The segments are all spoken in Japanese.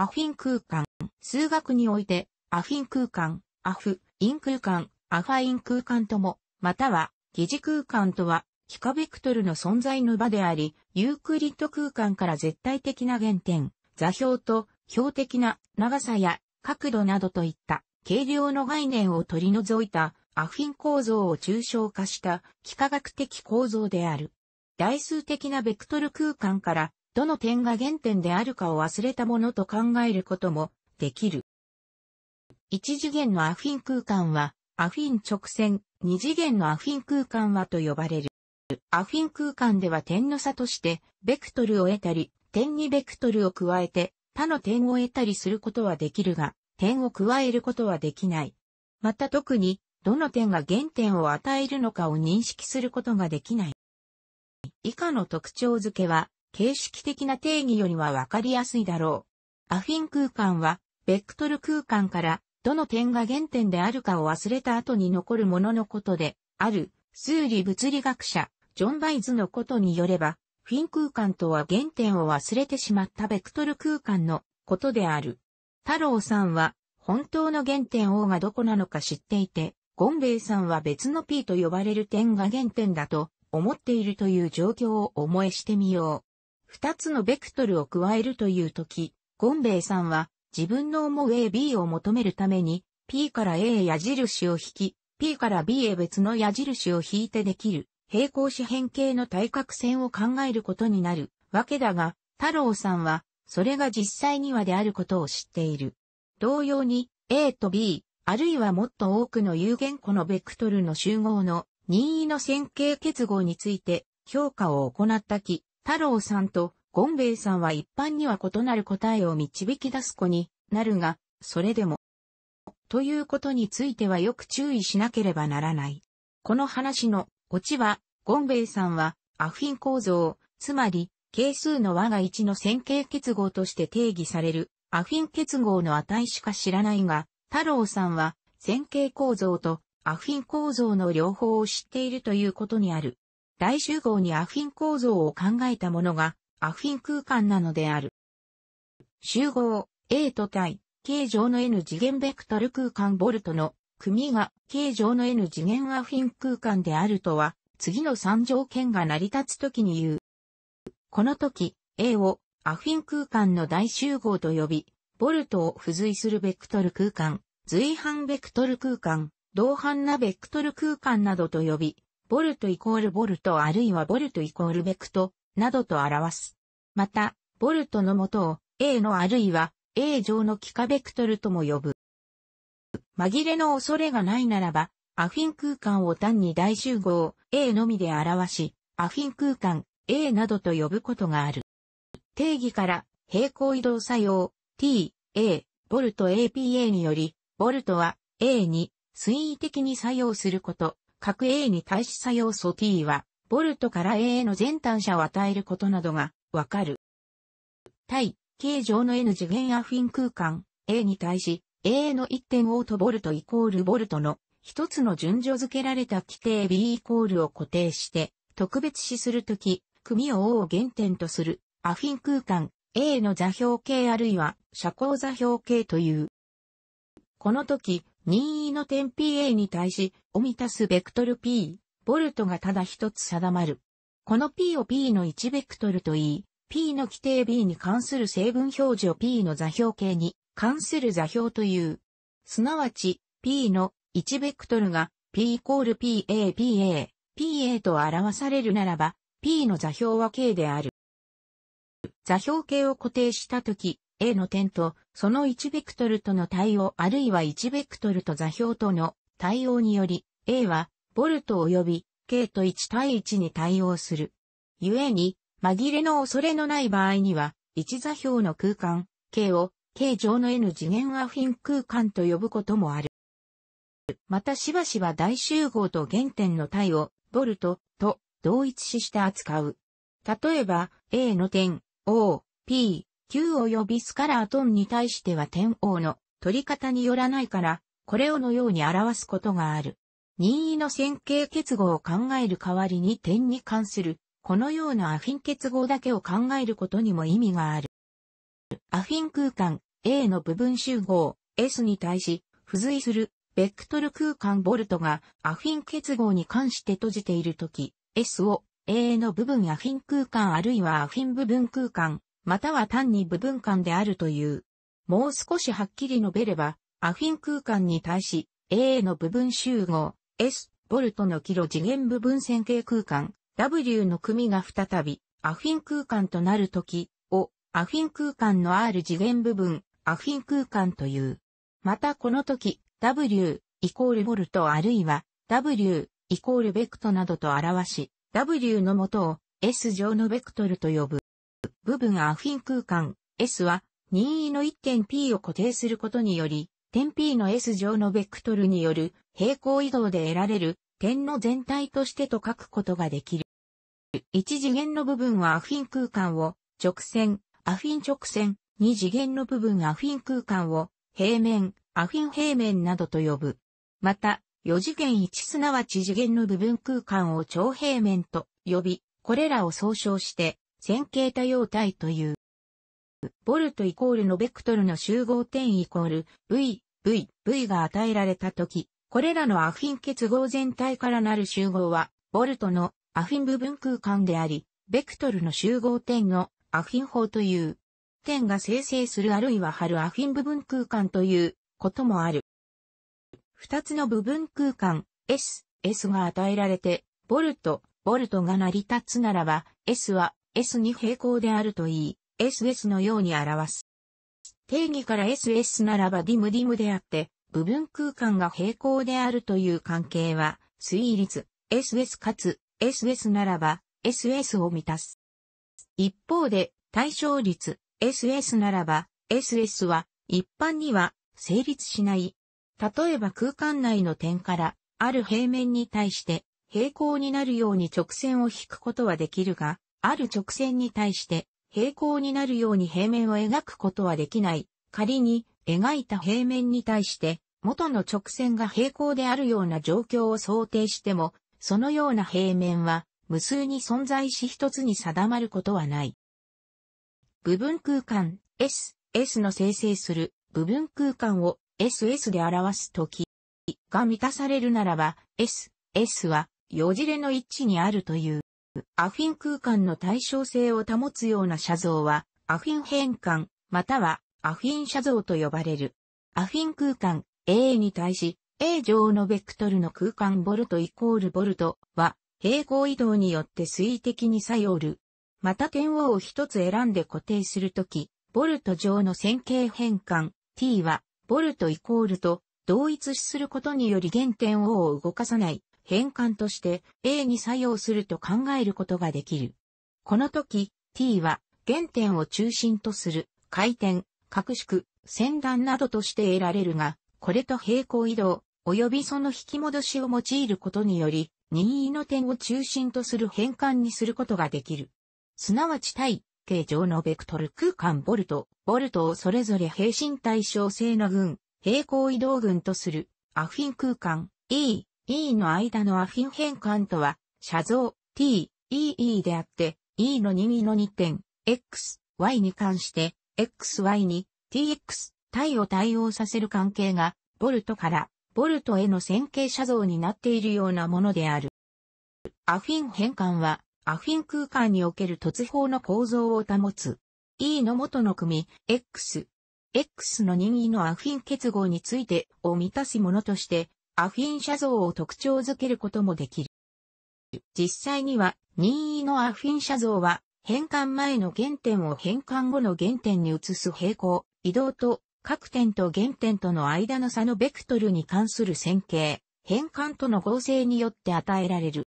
アフィン空間。数学において、アフィン空間、アフ、イン空間、アファイン空間とも、または、疑似空間とは、幾何ベクトルの存在の場であり、ユークリッド空間から絶対的な原点、座標と標的な長さや角度などといった軽量の概念を取り除いたアフィン構造を抽象化した幾何学的構造である。代数的なベクトル空間からどの点が原点であるかを忘れたものと考えることもできる。一次元のアフィン空間は、アフィン直線、二次元のアフィン空間はと呼ばれる。アフィン空間では点の差として、ベクトルを得たり、点にベクトルを加えて、他の点を得たりすることはできるが、点を加えることはできない。また特に、どの点が原点を与えるのかを認識することができない。以下の特徴付けは、形式的な定義よりはわかりやすいだろう。アフィン空間は、ベクトル空間から、どの点が原点であるかを忘れた後に残るもののことで、ある、数理物理学者、ジョン・バイズのことによれば、フィン空間とは原点を忘れてしまったベクトル空間のことである。太郎さんは、本当の原点 O がどこなのか知っていて、ゴンベイさんは別の P と呼ばれる点が原点だと思っているという状況を思いしてみよう。二つのベクトルを加えるというとき、ゴンベイさんは自分の思う AB を求めるために P から A へ矢印を引き、P から B へ別の矢印を引いてできる平行四辺形の対角線を考えることになるわけだが、太郎さんはそれが実際にはであることを知っている。同様に A と B、あるいはもっと多くの有限個のベクトルの集合の任意の線形結合について評価を行ったき、太郎さんとゴンベイさんは一般には異なる答えを導き出す子になるが、それでも、ということについてはよく注意しなければならない。この話のオチは、ゴンベイさんはアフィン構造、つまり、係数の和が1の線形結合として定義されるアフィン結合の値しか知らないが、太郎さんは線形構造とアフィン構造の両方を知っているということにある。大集合にアフィン構造を考えたものがアフィン空間なのである。集合 A と対形状の N 次元ベクトル空間ボルトの組が形状の N 次元アフィン空間であるとは次の3条件が成り立つときに言う。この時 A をアフィン空間の大集合と呼び、ボルトを付随するベクトル空間、随伴ベクトル空間、同伴なベクトル空間などと呼び、ボルトイコールボルトあるいはボルトイコールベクト、などと表す。また、ボルトの元を A のあるいは A 上の幾何ベクトルとも呼ぶ。紛れの恐れがないならば、アフィン空間を単に大集合 A のみで表し、アフィン空間 A などと呼ぶことがある。定義から平行移動作用 T、A、ボルト APA により、ボルトは A に推移的に作用すること、各 A に対し作用素 t は、ボルトから A への全単車を与えることなどがわかる。対、形状の N 次元アフィン空間 A に対し、A の1 0とボルトイコールボルトの一つの順序付けられた規定 B イコールを固定して、特別視するとき、組を O を原点とするアフィン空間 A の座標系あるいは社交座標系という。この時、任意の点 PA に対し、お満たすベクトル P、ボルトがただ一つ定まる。この P を P の1ベクトルといい、P の規定 B に関する成分表示を P の座標形に関する座標という。すなわち、P の1ベクトルが P イコール PA、PA、PA と表されるならば、P の座標は K である。座標形を固定したとき、A の点とその1ベクトルとの対応あるいは1ベクトルと座標との対応により、A は、ボルト及び、K と1対1に対応する。故に、紛れの恐れのない場合には、1座標の空間、K を、K 上の N 次元アフィン空間と呼ぶこともある。またしばしば大集合と原点の対を、ボルト、と同一視して扱う。例えば、A の点、O、P、球及びスカラートンに対しては点 O の取り方によらないから、これをのように表すことがある。任意の線形結合を考える代わりに点に関する、このようなアフィン結合だけを考えることにも意味がある。アフィン空間 A の部分集合 S に対し、付随するベクトル空間ボルトがアフィン結合に関して閉じているとき、S を A の部分アフィン空間あるいはアフィン部分空間または単に部分間であるという。もう少しはっきり述べれば、アフィン空間に対し、A の部分集合、S、ボルトのキロ次元部分線形空間、W の組が再び、アフィン空間となるとき、を、アフィン空間の R 次元部分、アフィン空間という。またこのとき、W イコールボルトあるいは W イコールベクトなどと表し、W の元を S 上のベクトルと呼ぶ。部分アフィン空間 S は任意の一点 P を固定することにより、点 P の S 上のベクトルによる平行移動で得られる点の全体としてと書くことができる。一次元の部分はアフィン空間を直線、アフィン直線、二次元の部分アフィン空間を平面、アフィン平面などと呼ぶ。また、四次元一すなわち次元の部分空間を超平面と呼び、これらを総称して線形多様体という。ボルトイコールのベクトルの集合点イコール V、V、V が与えられたとき、これらのアフィン結合全体からなる集合は、ボルトのアフィン部分空間であり、ベクトルの集合点のアフィン法という、点が生成するあるいは貼るアフィン部分空間ということもある。二つの部分空間、S、S が与えられて、ボルト、ボルトが成り立つならば、S は S に平行であるといい、SS のように表す。定義から SS ならばディムディムであって、部分空間が平行であるという関係は、推率、SS かつ、SS ならば、SS を満たす。一方で、対象率、SS ならば、SS は、一般には、成立しない。例えば空間内の点から、ある平面に対して、平行になるように直線を引くことはできるが、ある直線に対して平行になるように平面を描くことはできない。仮に描いた平面に対して元の直線が平行であるような状況を想定しても、そのような平面は無数に存在し一つに定まることはない。部分空間 S、S の生成する部分空間を SS で表すときが満たされるならば S、S はよじれの一致にあるという。アフィン空間の対称性を保つような写像は、アフィン変換、またはアフィン写像と呼ばれる。アフィン空間 A に対し、A 上のベクトルの空間ボルトイコールボルトは、平行移動によって水滴に作用る。また点を一つ選んで固定するとき、ボルト上の線形変換 t は、ボルトイコールと同一視することにより原点を動かさない変換として A に作用すると考えることができる。この時、t は原点を中心とする回転、格縮、旋断などとして得られるが、これと平行移動、及びその引き戻しを用いることにより、任意の点を中心とする変換にすることができる。すなわち対形状のベクトル空間ボルト、ボルトをそれぞれ平身対称性の群、平行移動群とする、アフィン空間、E、E の間のアフィン変換とは、写像 T、EE であって、E の任意の2点、X、Y に関して、XY に TX、体を対応させる関係が、ボルトからボルトへの線形写像になっているようなものである。アフィン変換は、アフィン空間における突法の構造を保つ。E の元の組、X。X の任意のアフィン結合についてを満たすものとして、アフィン写像を特徴づけることもできる。実際には任意のアフィン写像は変換前の原点を変換後の原点に移す平行、移動と各点と原点との間の差のベクトルに関する線形、変換との合成によって与えられる。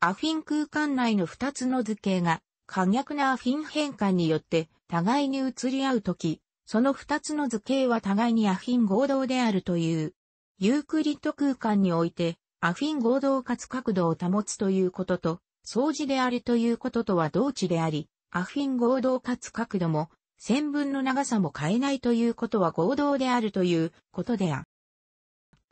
アフィン空間内の二つの図形が可逆なアフィン変換によって互いに移り合うとき、その二つの図形は互いにアフィン合同であるというユークリッド空間において、アフィン合同かつ角度を保つということと、相似であるということとは同値であり、アフィン合同かつ角度も、線分の長さも変えないということは合同であるということである。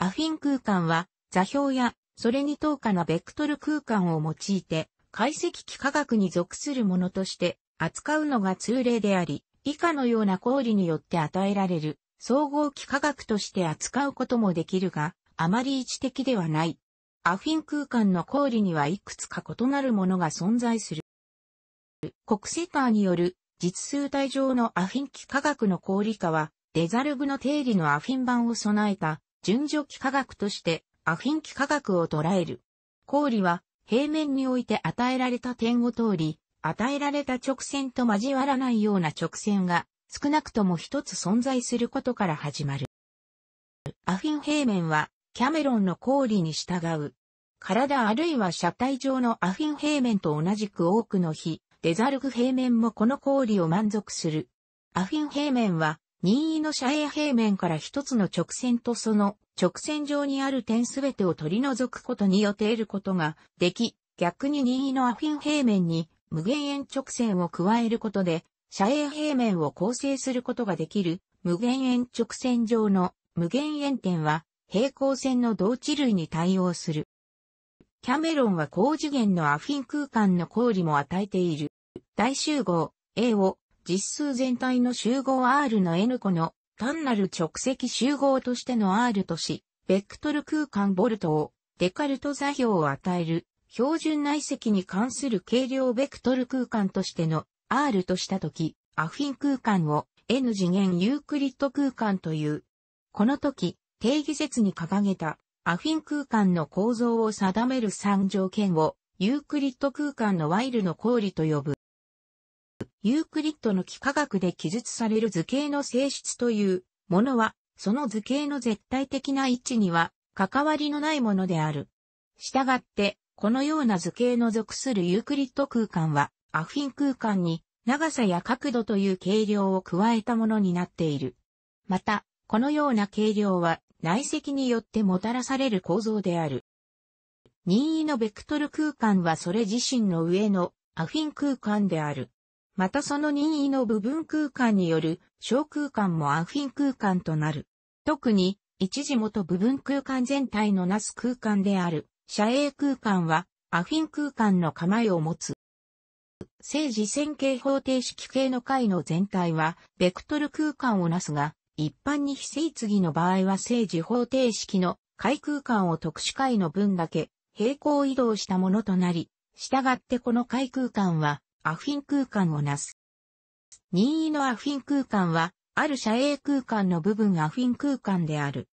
アフィン空間は、座標や、それに等価なベクトル空間を用いて、解析幾何学に属するものとして扱うのが通例であり、以下のような公理によって与えられる総合幾何学として扱うこともできるが、あまり位置的ではない。アフィン空間の公理にはいくつか異なるものが存在する。国セターによる実数体上のアフィン幾何学の公理化は、デザルブの定理のアフィン版を備えた順序幾何学としてアフィン幾何学を捉える。公理は平面において与えられた点を通り、与えられた直線と交わらないような直線が少なくとも一つ存在することから始まる。アフィン平面は、キャメロンの公理に従う。体あるいは車体上のアフィン平面と同じく多くの比、デザルグ平面もこの公理を満足する。アフィン平面は、任意の射影平面から一つの直線とその直線上にある点すべてを取り除くことによって得ることができ、逆に任意のアフィン平面に無限延直線を加えることで射影平面を構成することができる無限円直線上の無限円点は平行線の同値類に対応する。キャメロンは高次元のアフィン空間の公理も与えている。大集合 A を実数全体の集合 R の N 個の単なる直積集合としての R とし、ベクトル空間ボルトをデカルト座標を与える標準内積に関する軽量ベクトル空間としての R としたとき、アフィン空間を N 次元ユークリッド空間という。この時、定義説に掲げたアフィン空間の構造を定める3条件をユークリッド空間のワイルの公理と呼ぶ。ユークリッドの幾何学で記述される図形の性質というものは、その図形の絶対的な位置には関わりのないものである。したがって、このような図形の属するユークリッド空間は、アフィン空間に長さや角度という軽量を加えたものになっている。また、このような軽量は内積によってもたらされる構造である。任意のベクトル空間はそれ自身の上のアフィン空間である。またその任意の部分空間による小空間もアフィン空間となる。特に、一時元部分空間全体のなす空間である、遮影空間は、アフィン空間の構えを持つ。正次線形方程式系の解の全体は、ベクトル空間をなすが、一般に非正次の場合は正次方程式の解空間を特殊解の分だけ平行移動したものとなり、従ってこの解空間はアフィン空間をなす。任意のアフィン空間は、ある射影空間の部分アフィン空間である。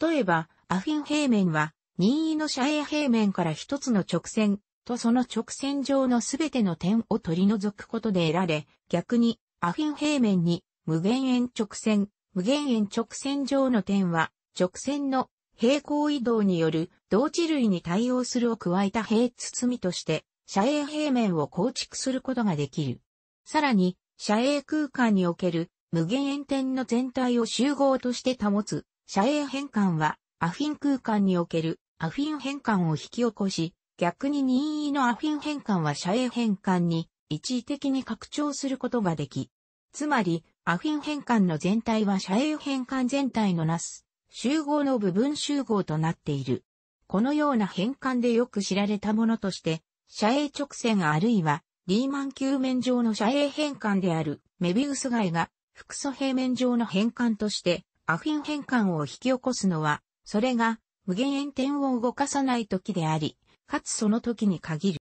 例えば、アフィン平面は、任意の射影平面から一つの直線とその直線上のすべての点を取り除くことで得られ、逆にアフィン平面に無限遠直線、無限遠直線上の点は直線の平行移動による同値類に対応するを加えた平包みとして遮影平面を構築することができる。さらに、遮影空間における無限遠点の全体を集合として保つ遮影変換はアフィン空間におけるアフィン変換を引き起こし、逆に任意のアフィン変換は遮影変換に一時的に拡張することができ、つまり、アフィン変換の全体は遮影変換全体のなす集合の部分集合となっている。このような変換でよく知られたものとして、遮影直線あるいはリーマン球面上の遮影変換であるメビウス外が複素平面上の変換としてアフィン変換を引き起こすのは、それが無限円点を動かさない時であり、かつその時に限る。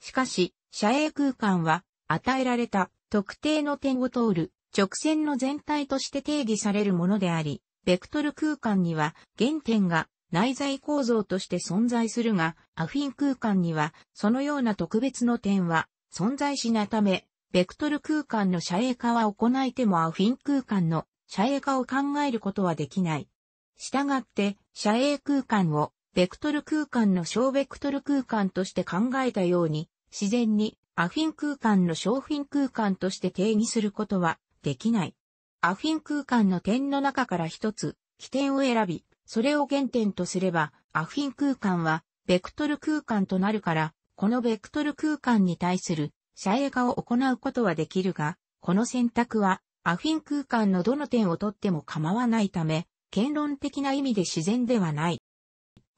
しかし、遮影空間は、与えられた特定の点を通る直線の全体として定義されるものであり、ベクトル空間には原点が内在構造として存在するが、アフィン空間にはそのような特別の点は存在しないため、ベクトル空間の遮影化は行えてもアフィン空間の遮影化を考えることはできない。したがって、遮影空間をベクトル空間の小ベクトル空間として考えたように、自然にアフィン空間の小フィン空間として定義することはできない。アフィン空間の点の中から一つ、起点を選び、それを原点とすれば、アフィン空間は、ベクトル空間となるから、このベクトル空間に対する、遮影化を行うことはできるが、この選択は、アフィン空間のどの点をとっても構わないため、権論的な意味で自然ではない。